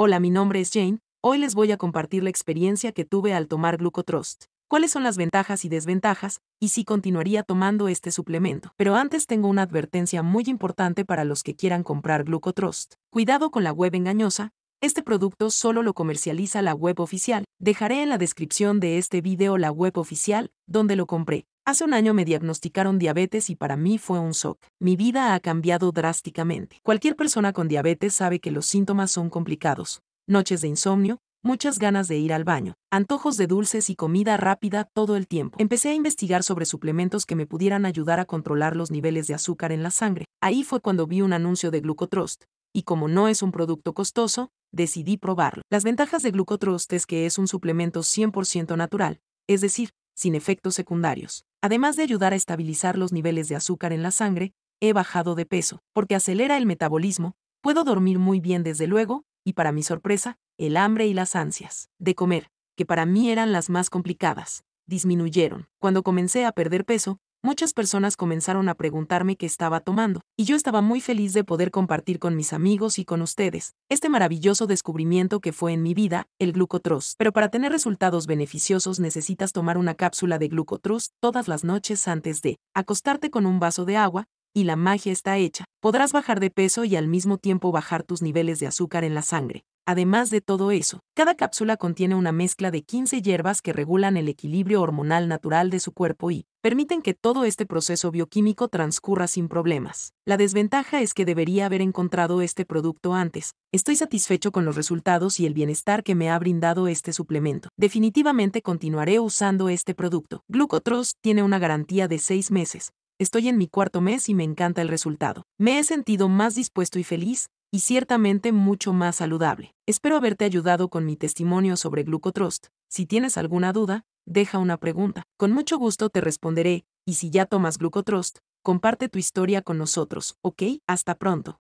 Hola, mi nombre es Jane. Hoy les voy a compartir la experiencia que tuve al tomar Glucotrost. ¿Cuáles son las ventajas y desventajas? Y si continuaría tomando este suplemento. Pero antes tengo una advertencia muy importante para los que quieran comprar Glucotrost. Cuidado con la web engañosa. Este producto solo lo comercializa la web oficial. Dejaré en la descripción de este video la web oficial donde lo compré. Hace un año me diagnosticaron diabetes y para mí fue un shock. Mi vida ha cambiado drásticamente. Cualquier persona con diabetes sabe que los síntomas son complicados. Noches de insomnio, muchas ganas de ir al baño, antojos de dulces y comida rápida todo el tiempo. Empecé a investigar sobre suplementos que me pudieran ayudar a controlar los niveles de azúcar en la sangre. Ahí fue cuando vi un anuncio de Glucotrost. Y como no es un producto costoso, decidí probarlo. Las ventajas de Glucotrost es que es un suplemento 100% natural, es decir, sin efectos secundarios Además de ayudar a estabilizar los niveles de azúcar en la sangre, he bajado de peso, porque acelera el metabolismo, puedo dormir muy bien desde luego, y para mi sorpresa, el hambre y las ansias de comer, que para mí eran las más complicadas, disminuyeron. Cuando comencé a perder peso, muchas personas comenzaron a preguntarme qué estaba tomando, y yo estaba muy feliz de poder compartir con mis amigos y con ustedes este maravilloso descubrimiento que fue en mi vida, el glucotrus. Pero para tener resultados beneficiosos necesitas tomar una cápsula de glucotrus todas las noches antes de acostarte con un vaso de agua, y la magia está hecha. Podrás bajar de peso y al mismo tiempo bajar tus niveles de azúcar en la sangre. Además de todo eso, cada cápsula contiene una mezcla de 15 hierbas que regulan el equilibrio hormonal natural de su cuerpo y permiten que todo este proceso bioquímico transcurra sin problemas. La desventaja es que debería haber encontrado este producto antes. Estoy satisfecho con los resultados y el bienestar que me ha brindado este suplemento. Definitivamente continuaré usando este producto. Glucotrost tiene una garantía de 6 meses, estoy en mi cuarto mes y me encanta el resultado. Me he sentido más dispuesto y feliz, y ciertamente mucho más saludable. Espero haberte ayudado con mi testimonio sobre Glucotrost. Si tienes alguna duda, deja una pregunta. Con mucho gusto te responderé, y si ya tomas Glucotrost, comparte tu historia con nosotros, ¿ok? Hasta pronto.